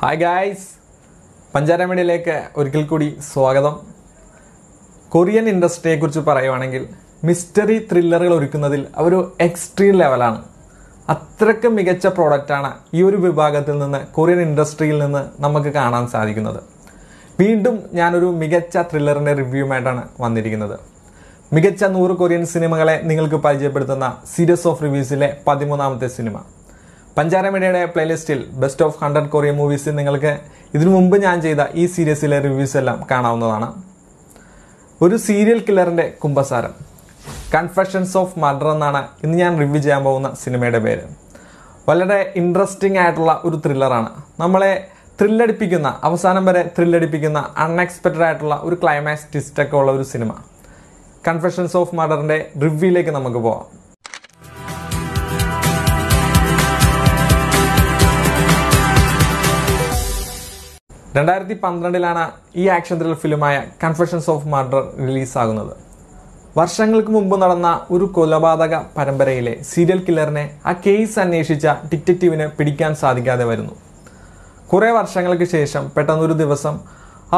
hi guys പഞ്ചാര ഒരിക്കൽ കൂടി സ്വാഗതം കൊറിയൻ കുറിച്ച് പറയുവാണെങ്കിൽ മിസ്റ്ററി ത്രില്ലറുകൾ ഒരുക്കുന്നതിൽ അവരു എക്സ്ട്രീം ലെവലാണ് അത്രയ്ക്ക് മികച്ച പ്രോഡക്റ്റാണ് ഈ ഒരു വിഭാഗത്തിൽ നിന്ന് കൊറിയൻ ഇൻഡസ്ട്രിയിൽ നിന്ന് നമുക്ക് കാണാൻ സാധിക്കുന്നത് വീണ്ടും ഞാനൊരു മികച്ച ത്രില്ലറിൻ്റെ റിവ്യൂമായിട്ടാണ് വന്നിരിക്കുന്നത് മികച്ച നൂറ് കൊറിയൻ സിനിമകളെ നിങ്ങൾക്ക് പരിചയപ്പെടുത്തുന്ന സീരീസ് ഓഫ് റിവ്യൂസിലെ പതിമൂന്നാമത്തെ സിനിമ പഞ്ചാര മീഡിയയുടെ പ്ലേലിസ്റ്റിൽ ബെസ്റ്റ് ഓഫ് ഹൺഡ്രഡ് കൊറിയൻ മൂവീസിൽ നിങ്ങൾക്ക് ഇതിനു മുമ്പ് ഞാൻ ചെയ്ത ഈ സീരീസിലെ റിവ്യൂസ് എല്ലാം കാണാവുന്നതാണ് ഒരു സീരിയൽ കില്ലറിന്റെ കുമ്പസാരം കൺഫെഷൻസ് ഓഫ് മർഡർ എന്നാണ് ഇന്ന് ഞാൻ റിവ്യൂ ചെയ്യാൻ പോകുന്ന സിനിമയുടെ പേര് വളരെ ഇൻട്രസ്റ്റിംഗ് ആയിട്ടുള്ള ഒരു ത്രില്ലറാണ് നമ്മളെ ത്രില്ലടിപ്പിക്കുന്ന അവസാനം വരെ ത്രില്ലടിപ്പിക്കുന്ന അൺഎക്സ്പെക്റ്റഡ് ആയിട്ടുള്ള ഒരു ക്ലൈമാക്സ് ഒക്കെ ഉള്ള ഒരു സിനിമ കൺഫെഷൻസ് ഓഫ് മർഡറിന്റെ റിവ്യൂയിലേക്ക് നമുക്ക് പോവാം രണ്ടായിരത്തി പന്ത്രണ്ടിലാണ് ഈ ആക്ഷൻ ത്രിൽ ഫിലിമായ കൺഫെഷൻസ് ഓഫ് മർഡർ റിലീസാകുന്നത് വർഷങ്ങൾക്ക് മുമ്പ് നടന്ന ഒരു കൊലപാതക പരമ്പരയിലെ സീരിയൽ കില്ലറിനെ ആ കേസ് അന്വേഷിച്ച ഡിറ്റക്റ്റീവിന് പിടിക്കാൻ സാധിക്കാതെ വരുന്നു കുറേ വർഷങ്ങൾക്ക് ശേഷം പെട്ടെന്നൊരു ദിവസം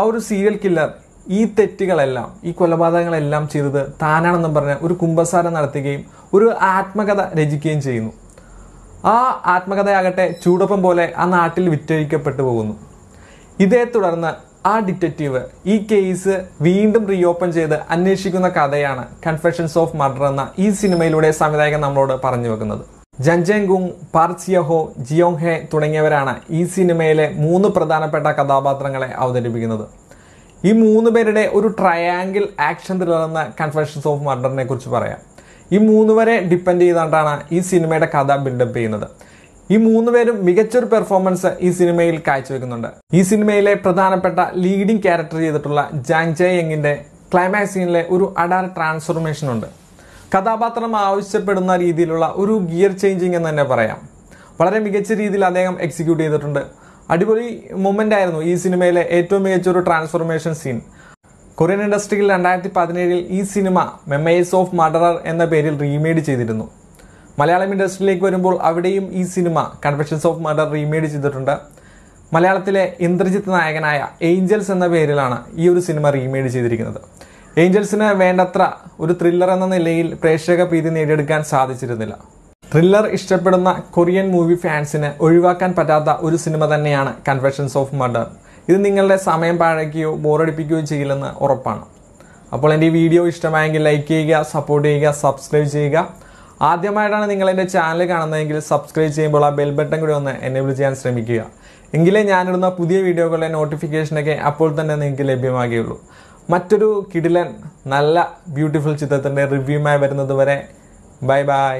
ആ ഒരു സീരിയൽ കില്ലർ ഈ തെറ്റുകളെല്ലാം ഈ കൊലപാതകങ്ങളെല്ലാം ചെയ്തത് താനാണെന്നും പറഞ്ഞ് ഒരു കുംഭസാരം നടത്തുകയും ഒരു ആത്മകഥ രചിക്കുകയും ചെയ്യുന്നു ആ ആത്മകഥയാകട്ടെ ചൂടൊപ്പം പോലെ ആ നാട്ടിൽ വിറ്റഴിക്കപ്പെട്ടു പോകുന്നു ഇതേ തുടർന്ന് ആ ഡിറ്റക്റ്റീവ് ഈ കേസ് വീണ്ടും റീഓപ്പൺ ചെയ്ത് അന്വേഷിക്കുന്ന കഥയാണ് കൺഫെഷൻസ് ഓഫ് മർഡർ എന്ന ഈ സിനിമയിലൂടെ സംവിധായകൻ നമ്മളോട് പറഞ്ഞു വെക്കുന്നത് ജൻജെങ്കുങ് പാർസിയഹോ ജിയോങ് ഹെ തുടങ്ങിയവരാണ് ഈ സിനിമയിലെ മൂന്ന് പ്രധാനപ്പെട്ട കഥാപാത്രങ്ങളെ അവതരിപ്പിക്കുന്നത് ഈ മൂന്ന് പേരുടെ ഒരു ട്രയാങ്കിൾ ആക്ഷൻ ത്രില്ലെന്ന കൺഫെഷൻസ് ഓഫ് മർഡറിനെ കുറിച്ച് പറയാം ഈ മൂന്ന് വരെ ഡിപ്പെൻഡ് ചെയ്തുകൊണ്ടാണ് ഈ സിനിമയുടെ കഥ ബിൽഡപ്പ് ചെയ്യുന്നത് ഈ മൂന്ന് പേരും മികച്ചൊരു പെർഫോമൻസ് ഈ സിനിമയിൽ കാഴ്ചവെക്കുന്നുണ്ട് ഈ സിനിമയിലെ പ്രധാനപ്പെട്ട ലീഡിംഗ് ക്യാരക്ടർ ചെയ്തിട്ടുള്ള ജാങ് ജെ ക്ലൈമാക്സ് സീനിലെ ഒരു അഡാർ ട്രാൻസ്ഫോർമേഷൻ ഉണ്ട് കഥാപാത്രം ആവശ്യപ്പെടുന്ന രീതിയിലുള്ള ഒരു ഗിയർ ചേഞ്ചിങ് എന്ന് തന്നെ പറയാം വളരെ മികച്ച രീതിയിൽ അദ്ദേഹം എക്സിക്യൂട്ട് ചെയ്തിട്ടുണ്ട് അടിപൊളി മൊമെന്റ് ആയിരുന്നു ഈ സിനിമയിലെ ഏറ്റവും മികച്ച ഒരു ട്രാൻസ്ഫോർമേഷൻ സീൻ കൊറിയൻ ഇൻഡസ്ട്രിയിൽ രണ്ടായിരത്തി പതിനേഴിൽ ഈ സിനിമ മെമ്മേഴ്സ് ഓഫ് മർഡറർ എന്ന പേരിൽ റീമേഡ് ചെയ്തിരുന്നു മലയാളം ഇൻഡസ്ട്രിയിലേക്ക് വരുമ്പോൾ അവിടെയും ഈ സിനിമ കൺഫെഷൻസ് ഓഫ് മർഡർ റീമേഡ് ചെയ്തിട്ടുണ്ട് മലയാളത്തിലെ ഇന്ദ്രജിത്ത് നായകനായ ഏഞ്ചൽസ് എന്ന പേരിലാണ് ഈ ഒരു സിനിമ റീമേഡ് ചെയ്തിരിക്കുന്നത് ഏഞ്ചൽസിന് വേണ്ടത്ര ഒരു ത്രില്ലർ എന്ന നിലയിൽ പ്രേക്ഷക പ്രീതി നേടിയെടുക്കാൻ സാധിച്ചിരുന്നില്ല ത്രില്ലർ ഇഷ്ടപ്പെടുന്ന കൊറിയൻ മൂവി ഫാൻസിന് ഒഴിവാക്കാൻ പറ്റാത്ത ഒരു സിനിമ തന്നെയാണ് കൺഫെഷൻസ് ഓഫ് മർഡർ ഇത് നിങ്ങളുടെ സമയം പാഴയ്ക്കുകയോ ബോറടിപ്പിക്കുകയോ ചെയ്യില്ലെന്ന് ഉറപ്പാണ് അപ്പോൾ എൻ്റെ ഈ വീഡിയോ ഇഷ്ടമായെങ്കിൽ ലൈക്ക് ചെയ്യുക സപ്പോർട്ട് ചെയ്യുക സബ്സ്ക്രൈബ് ചെയ്യുക ആദ്യമായിട്ടാണ് നിങ്ങൾ എൻ്റെ ചാനൽ കാണുന്നതെങ്കിൽ സബ്സ്ക്രൈബ് ചെയ്യുമ്പോൾ ആ ബെൽ ബട്ടൺ കൂടി ഒന്ന് എനേബിൾ ചെയ്യാൻ ശ്രമിക്കുക എങ്കിലേ ഞാനിടുന്ന പുതിയ വീഡിയോകളുടെ നോട്ടിഫിക്കേഷനൊക്കെ അപ്പോൾ തന്നെ നിങ്ങൾക്ക് ലഭ്യമാകുകയുള്ളൂ മറ്റൊരു കിടിലൻ നല്ല ബ്യൂട്ടിഫുൾ ചിത്രത്തിൻ്റെ റിവ്യൂമായി വരുന്നത് വരെ ബൈ ബൈ